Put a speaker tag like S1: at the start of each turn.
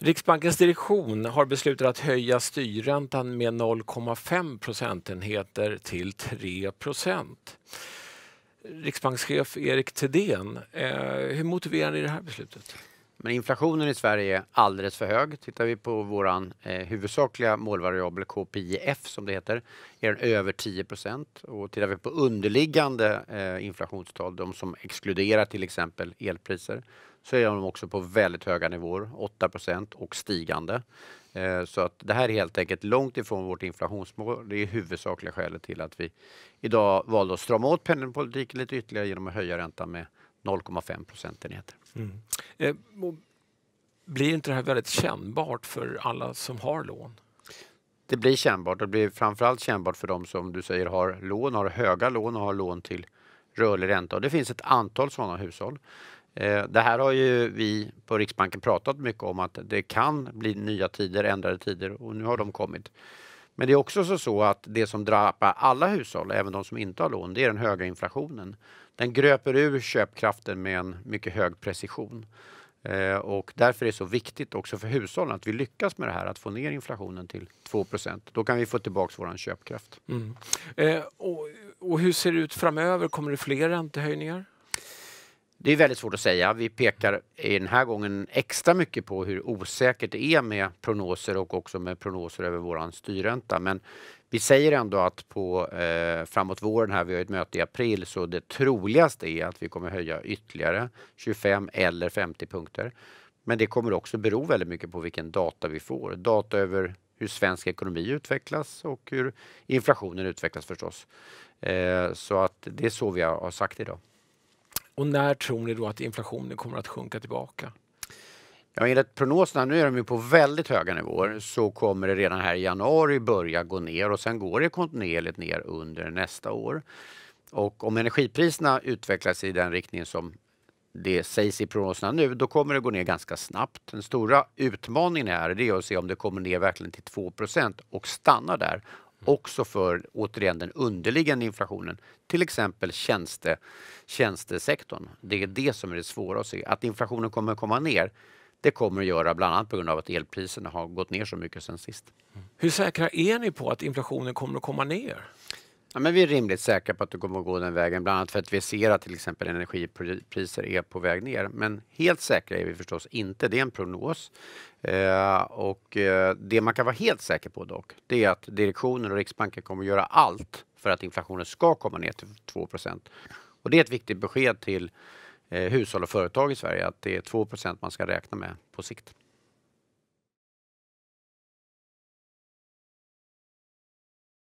S1: Riksbankens direktion har beslutat att höja styrräntan med 0,5 procentenheter till 3 procent.
S2: Riksbankschef Erik Thedéen, eh, hur motiverar ni det här beslutet? Men inflationen i Sverige är alldeles för hög. Tittar vi på vår eh, huvudsakliga målvariabel KPIF som det heter, är den över 10 och tittar vi på underliggande eh, inflationstal, de som exkluderar till exempel elpriser, så är de också på väldigt höga nivåer, 8 procent och stigande. Eh, så att det här är helt enkelt långt ifrån vårt inflationsmål. Det är huvudsakliga skälet till att vi idag valde att strama åt penningpolitiken lite ytterligare genom att höja räntan med 0,5 procentenheter.
S1: Mm. Eh, blir inte det här väldigt kännbart för alla som har lån?
S2: Det blir kännbart. Det blir framförallt kännbart för de som du säger har lån, har höga lån och har lån till rörlig ränta. Och det finns ett antal sådana hushåll. Eh, det här har ju vi på Riksbanken pratat mycket om att det kan bli nya tider, ändrade tider och nu har de kommit. Men det är också så, att det som drabbar alla hushåll, även de som inte har lån, det är den höga inflationen. Den gröper ur köpkraften med en mycket hög precision. Eh, och därför är det så viktigt också för hushållen att vi lyckas med det här, att få ner inflationen till 2 Då kan vi få tillbaka vår köpkraft.
S1: Mm. Eh, och, och, hur ser det ut framöver? Kommer det fler räntehöjningar?
S2: Det är väldigt svårt att säga. Vi pekar i den här gången extra mycket på hur osäkert det är med prognoser och också med prognoser över vår styrränta. Men vi säger ändå att på eh, framåt våren här, vi har ett möte i april, så det troligaste är att vi kommer höja ytterligare 25 eller 50 punkter. Men det kommer också bero väldigt mycket på vilken data vi får. Data över hur svensk ekonomi utvecklas och hur inflationen utvecklas förstås. Eh, så att det är så vi har sagt idag.
S1: Och när tror ni då att inflationen kommer att sjunka tillbaka?
S2: Ja, enligt prognoserna, nu är de ju på väldigt höga nivåer, så kommer det redan här i januari börja gå ner och sen går det kontinuerligt ner under nästa år. Och om energipriserna utvecklas i den riktningen som det sägs i prognoserna nu, då kommer det gå ner ganska snabbt. Den stora utmaningen här är det att se om det kommer ner verkligen till 2 och stannar där också för, återigen, den underliggande inflationen. Till exempel tjänste, tjänstesektorn. Det är det som är det svåra att se. Att inflationen kommer att komma ner, det kommer att göra bland annat på grund av att elpriserna har gått ner så mycket sen sist. Hur säkra är ni på att inflationen kommer att komma ner? Ja, men vi är rimligt säkra på att det kommer att gå den vägen, bland annat för att vi ser att till exempel energipriser är på väg ner. Men helt säkra är vi förstås inte, det är en prognos. Eh, och eh, det man kan vara helt säker på dock, det är att direktionen och Riksbanken kommer att göra allt för att inflationen ska komma ner till 2 Och det är ett viktigt besked till eh, hushåll och företag i Sverige att det är 2 man ska räkna med på sikt.